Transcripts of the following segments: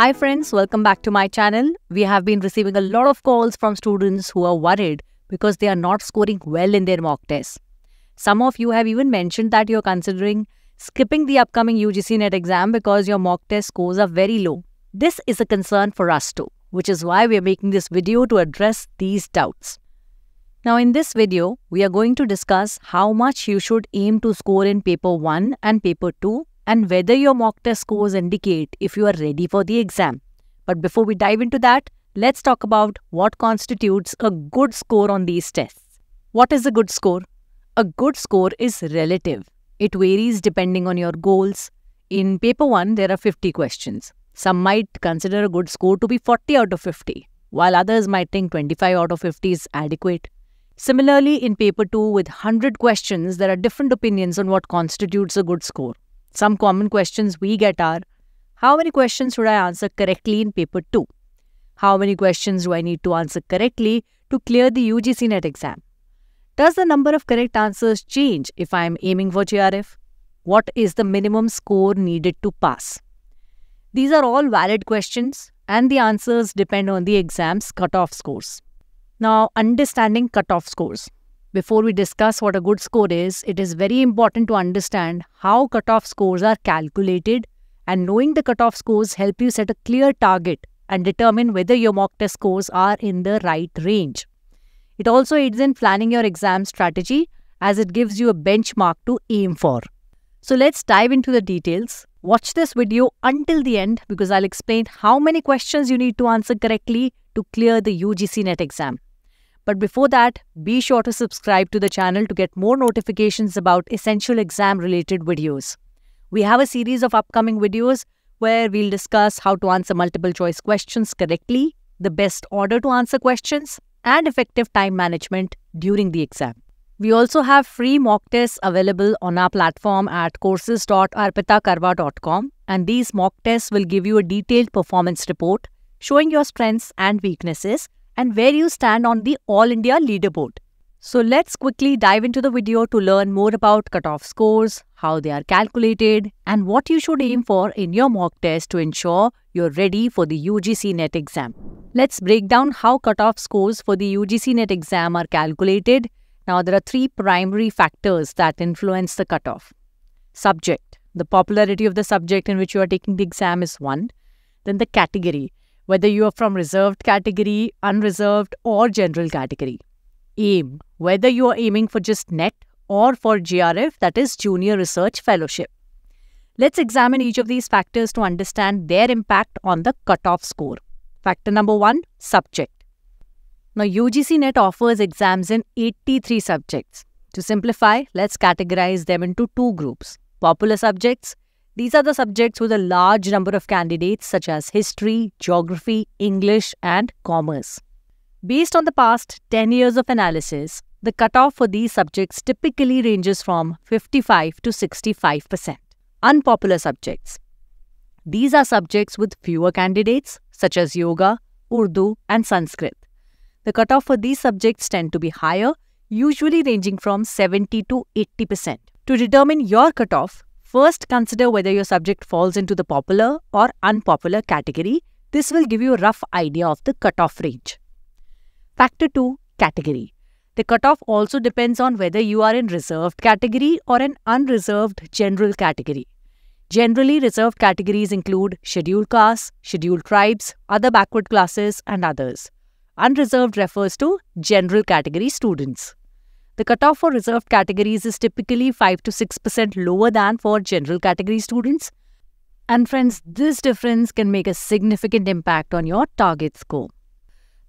Hi friends, welcome back to my channel. We have been receiving a lot of calls from students who are worried because they are not scoring well in their mock tests. Some of you have even mentioned that you're considering skipping the upcoming UGC NET exam because your mock test scores are very low. This is a concern for us too, which is why we are making this video to address these doubts. Now in this video, we are going to discuss how much you should aim to score in paper 1 and paper 2 and whether your mock test scores indicate if you are ready for the exam. But before we dive into that, let's talk about what constitutes a good score on these tests. What is a good score? A good score is relative. It varies depending on your goals. In paper 1, there are 50 questions. Some might consider a good score to be 40 out of 50, while others might think 25 out of 50 is adequate. Similarly, in paper 2 with 100 questions, there are different opinions on what constitutes a good score. Some common questions we get are, how many questions should I answer correctly in paper 2? How many questions do I need to answer correctly to clear the UGC NET exam? Does the number of correct answers change if I am aiming for GRF? What is the minimum score needed to pass? These are all valid questions and the answers depend on the exam's cutoff scores. Now, understanding cutoff scores. Before we discuss what a good score is, it is very important to understand how cutoff scores are calculated and knowing the cutoff scores help you set a clear target and determine whether your mock test scores are in the right range. It also aids in planning your exam strategy as it gives you a benchmark to aim for. So let's dive into the details. Watch this video until the end because I'll explain how many questions you need to answer correctly to clear the UGC NET exam. But before that, be sure to subscribe to the channel to get more notifications about essential exam related videos. We have a series of upcoming videos where we'll discuss how to answer multiple choice questions correctly, the best order to answer questions, and effective time management during the exam. We also have free mock tests available on our platform at courses.arpitakarwa.com and these mock tests will give you a detailed performance report showing your strengths and weaknesses and where you stand on the All India leaderboard. So let's quickly dive into the video to learn more about cutoff scores, how they are calculated, and what you should aim for in your mock test to ensure you're ready for the UGC NET exam. Let's break down how cutoff scores for the UGC NET exam are calculated. Now, there are three primary factors that influence the cutoff. Subject. The popularity of the subject in which you are taking the exam is one. Then the category whether you are from reserved category, unreserved or general category. Aim, whether you are aiming for just NET or for GRF, that is Junior Research Fellowship. Let's examine each of these factors to understand their impact on the cutoff score. Factor number one, subject. Now, UGC NET offers exams in 83 subjects. To simplify, let's categorize them into two groups, popular subjects these are the subjects with a large number of candidates such as history, geography, English and commerce. Based on the past 10 years of analysis, the cutoff for these subjects typically ranges from 55 to 65%. Unpopular subjects. These are subjects with fewer candidates such as yoga, Urdu and Sanskrit. The cutoff for these subjects tend to be higher, usually ranging from 70 to 80%. To determine your cutoff, First, consider whether your subject falls into the popular or unpopular category. This will give you a rough idea of the cutoff range. Factor 2 Category The cutoff also depends on whether you are in reserved category or an unreserved general category. Generally, reserved categories include scheduled castes, scheduled tribes, other backward classes, and others. Unreserved refers to general category students. The cutoff for reserved categories is typically 5 to 6% lower than for general category students. And friends, this difference can make a significant impact on your target score.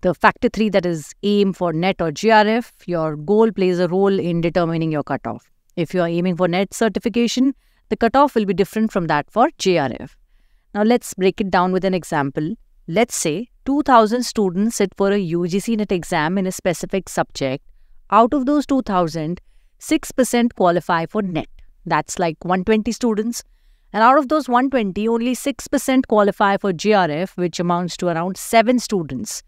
The factor 3 that is aim for net or GRF, your goal plays a role in determining your cutoff. If you are aiming for net certification, the cutoff will be different from that for JRF. Now let's break it down with an example. Let's say 2000 students sit for a UGC NET exam in a specific subject out of those 2,000, 6% qualify for NET. That's like 120 students. And out of those 120, only 6% qualify for GRF, which amounts to around 7 students.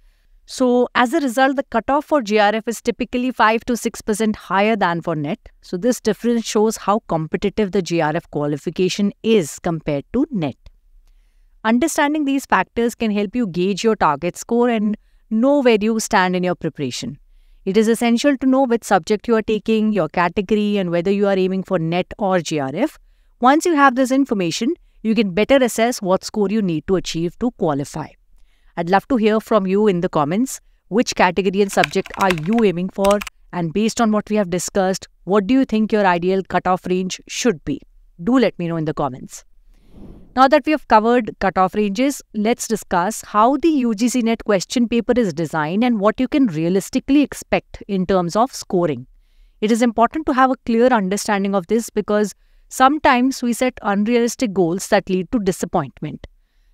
So, as a result, the cutoff for GRF is typically 5 to 6% higher than for NET. So, this difference shows how competitive the GRF qualification is compared to NET. Understanding these factors can help you gauge your target score and know where you stand in your preparation. It is essential to know which subject you are taking, your category, and whether you are aiming for NET or GRF. Once you have this information, you can better assess what score you need to achieve to qualify. I'd love to hear from you in the comments. Which category and subject are you aiming for? And based on what we have discussed, what do you think your ideal cutoff range should be? Do let me know in the comments. Now that we have covered cutoff ranges, let's discuss how the UGC NET question paper is designed and what you can realistically expect in terms of scoring. It is important to have a clear understanding of this because sometimes we set unrealistic goals that lead to disappointment.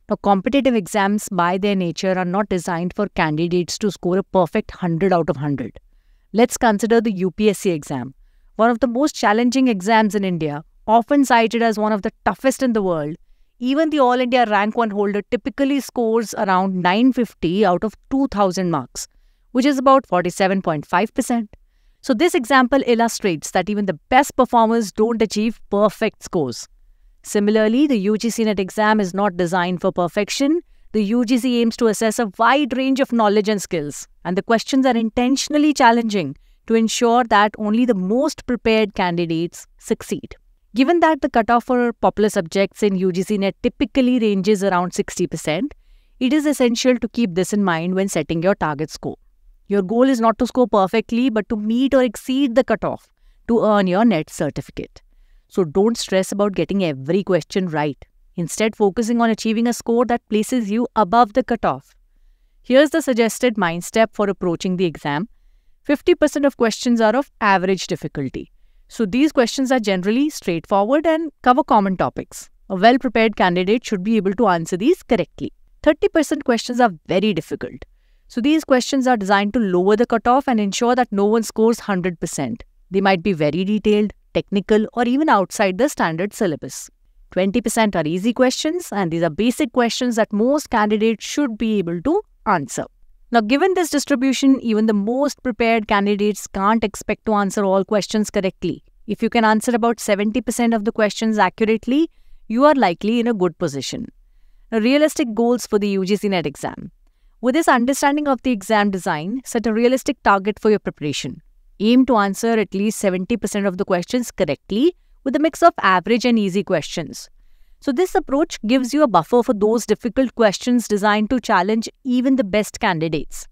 Now, competitive exams by their nature are not designed for candidates to score a perfect 100 out of 100. Let's consider the UPSC exam, one of the most challenging exams in India, often cited as one of the toughest in the world even the All India Rank 1 holder typically scores around 950 out of 2000 marks, which is about 47.5%. So, this example illustrates that even the best performers don't achieve perfect scores. Similarly, the UGC NET exam is not designed for perfection. The UGC aims to assess a wide range of knowledge and skills, and the questions are intentionally challenging to ensure that only the most prepared candidates succeed. Given that the cutoff for popular subjects in UGC NET typically ranges around 60%, it is essential to keep this in mind when setting your target score. Your goal is not to score perfectly, but to meet or exceed the cutoff to earn your NET certificate. So don't stress about getting every question right. Instead, focusing on achieving a score that places you above the cutoff. Here's the suggested mind step for approaching the exam. 50% of questions are of average difficulty. So these questions are generally straightforward and cover common topics. A well-prepared candidate should be able to answer these correctly. 30% questions are very difficult. So these questions are designed to lower the cutoff and ensure that no one scores 100%. They might be very detailed, technical or even outside the standard syllabus. 20% are easy questions and these are basic questions that most candidates should be able to answer. Now, given this distribution, even the most prepared candidates can't expect to answer all questions correctly. If you can answer about 70% of the questions accurately, you are likely in a good position. Now, realistic goals for the UGC NET exam. With this understanding of the exam design, set a realistic target for your preparation. Aim to answer at least 70% of the questions correctly with a mix of average and easy questions. So this approach gives you a buffer for those difficult questions designed to challenge even the best candidates.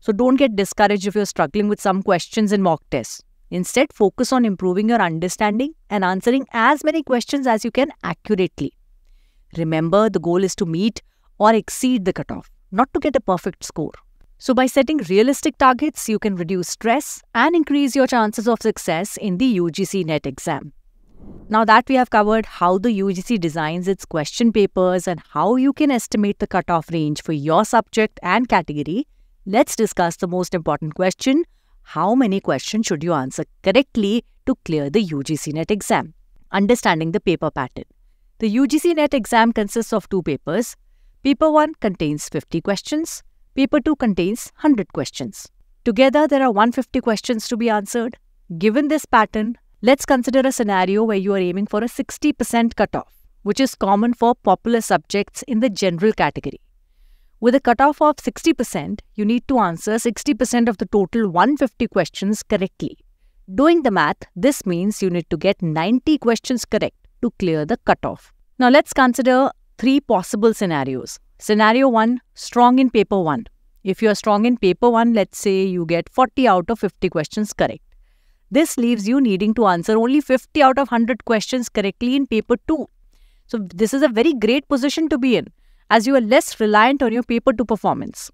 So don't get discouraged if you're struggling with some questions in mock tests. Instead, focus on improving your understanding and answering as many questions as you can accurately. Remember, the goal is to meet or exceed the cutoff, not to get a perfect score. So by setting realistic targets, you can reduce stress and increase your chances of success in the UGC NET exam. Now that we have covered how the UGC designs its question papers and how you can estimate the cutoff range for your subject and category, let's discuss the most important question. How many questions should you answer correctly to clear the UGC NET exam? Understanding the paper pattern. The UGC NET exam consists of two papers. Paper 1 contains 50 questions. Paper 2 contains 100 questions. Together, there are 150 questions to be answered. Given this pattern, Let's consider a scenario where you are aiming for a 60% cutoff, which is common for popular subjects in the general category. With a cutoff of 60%, you need to answer 60% of the total 150 questions correctly. Doing the math, this means you need to get 90 questions correct to clear the cutoff. Now let's consider three possible scenarios. Scenario 1, strong in paper 1. If you are strong in paper 1, let's say you get 40 out of 50 questions correct. This leaves you needing to answer only 50 out of 100 questions correctly in paper 2. So this is a very great position to be in as you are less reliant on your paper 2 performance.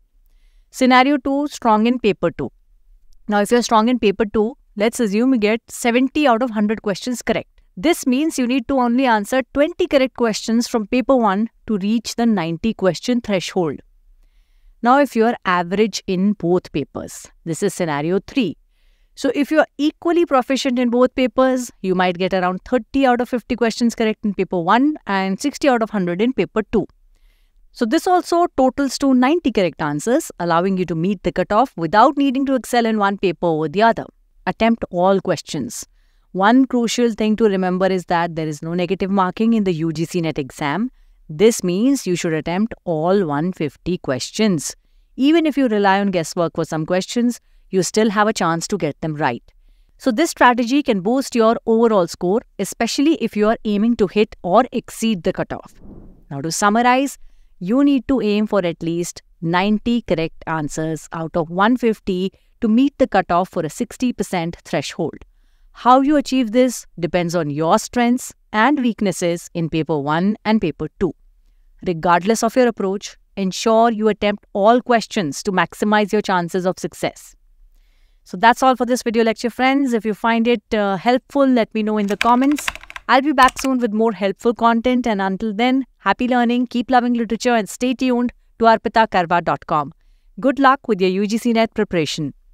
Scenario 2, strong in paper 2. Now if you are strong in paper 2, let's assume you get 70 out of 100 questions correct. This means you need to only answer 20 correct questions from paper 1 to reach the 90 question threshold. Now if you are average in both papers, this is scenario 3. So if you're equally proficient in both papers, you might get around 30 out of 50 questions correct in paper 1 and 60 out of 100 in paper 2. So this also totals to 90 correct answers, allowing you to meet the cutoff without needing to excel in one paper over the other. Attempt all questions. One crucial thing to remember is that there is no negative marking in the UGC NET exam. This means you should attempt all 150 questions. Even if you rely on guesswork for some questions, you still have a chance to get them right. So this strategy can boost your overall score, especially if you are aiming to hit or exceed the cutoff. Now to summarize, you need to aim for at least 90 correct answers out of 150 to meet the cutoff for a 60% threshold. How you achieve this depends on your strengths and weaknesses in paper 1 and paper 2. Regardless of your approach, ensure you attempt all questions to maximize your chances of success. So that's all for this video lecture friends. If you find it uh, helpful, let me know in the comments. I'll be back soon with more helpful content and until then, happy learning, keep loving literature and stay tuned to arpitakarva.com. Good luck with your UGC NET preparation.